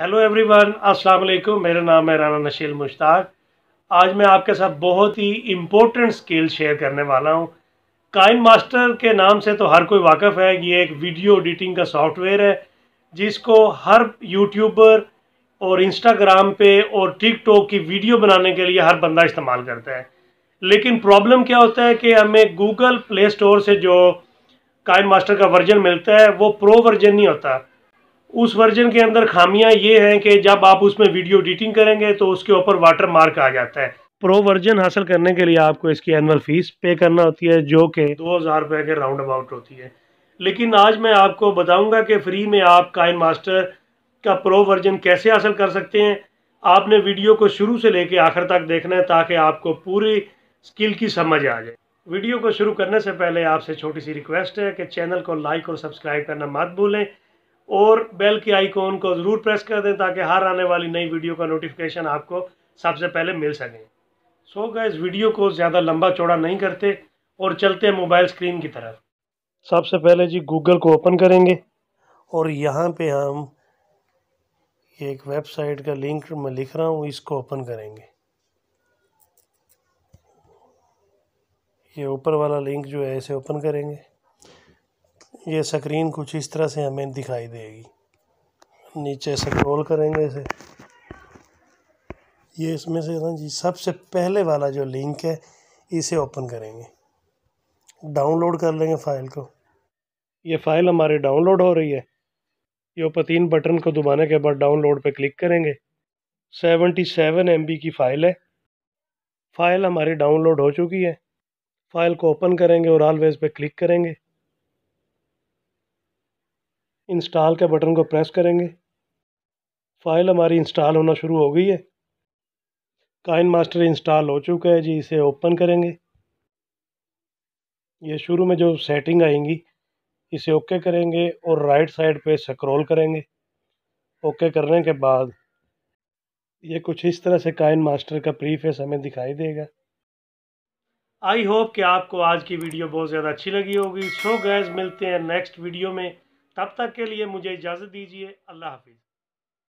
hello everyone अस्सलाम वालेकुम मेरा नाम है राना नशील मुश्ताक आज मैं आपके साथ बहुत ही इम्पोर्टेंट स्किल शेयर करने वाला हूँ काइन मास्टर के नाम से तो हर कोई वाकफ़ है ये एक वीडियो एडिटिंग का सॉफ्टवेयर है जिसको हर यूट्यूबर और इंस्टाग्राम पे और टिकटॉक की वीडियो बनाने के लिए हर बंदा इस्तेमाल करता है लेकिन प्रॉब्लम क्या होता है कि हमें गूगल प्ले स्टोर से जो काइन मास्टर का वर्जन मिलता है वो प्रो वर्जन नहीं होता उस वर्जन के अंदर खामियां ये हैं कि जब आप उसमें वीडियो एडिटिंग करेंगे तो उसके ऊपर वाटर मार्क आ जाता है प्रो वर्जन हासिल करने के लिए आपको इसकी एनुअल फीस पे करना होती है जो कि दो हज़ार रुपए के राउंड अबाउट होती है लेकिन आज मैं आपको बताऊंगा कि फ्री में आप काइन मास्टर का प्रो वर्जन कैसे हासिल कर सकते हैं आपने वीडियो को शुरू से लेके आखिर तक देखना है ताकि आपको पूरी स्किल की समझ आ जाए वीडियो को शुरू करने से पहले आपसे छोटी सी रिक्वेस्ट है कि चैनल को लाइक और सब्सक्राइब करना मत भूलें और बेल के आइकॉन को ज़रूर प्रेस कर दें ताकि हर आने वाली नई वीडियो का नोटिफिकेशन आपको सबसे पहले मिल सकें सो so गए वीडियो को ज़्यादा लंबा चौड़ा नहीं करते और चलते हैं मोबाइल स्क्रीन की तरफ सबसे पहले जी गूगल को ओपन करेंगे और यहाँ पे हम एक वेबसाइट का लिंक मैं लिख रहा हूँ इसको ओपन करेंगे ये ऊपर वाला लिंक जो है इसे ओपन करेंगे ये स्क्रीन कुछ इस तरह से हमें दिखाई देगी नीचे स्क्रॉल करेंगे इसे ये इसमें से ना जी सबसे पहले वाला जो लिंक है इसे ओपन करेंगे डाउनलोड कर लेंगे फ़ाइल को ये फ़ाइल हमारी डाउनलोड हो रही है ये ऊपर तीन बटन को दबाने के बाद डाउनलोड पर क्लिक करेंगे सेवनटी सेवन एम बी की फ़ाइल है फ़ाइल हमारी डाउनलोड हो चुकी है फ़ाइल को ओपन करेंगे और ऑलवेज़ पे क्लिक करेंगे इंस्टॉल के बटन को प्रेस करेंगे फ़ाइल हमारी इंस्टॉल होना शुरू हो गई है काइन मास्टर इंस्टॉल हो चुका है जी इसे ओपन करेंगे ये शुरू में जो सेटिंग आएंगी इसे ओके करेंगे और राइट साइड पे स्क्रॉल करेंगे ओके करने के बाद ये कुछ इस तरह से काइन मास्टर का प्रीफेस हमें दिखाई देगा आई होप कि आपको आज की वीडियो बहुत ज़्यादा अच्छी लगी होगी सो गैस मिलते हैं नेक्स्ट वीडियो में तब तक के लिए मुझे इजाज़त दीजिए अल्लाह हाफिज़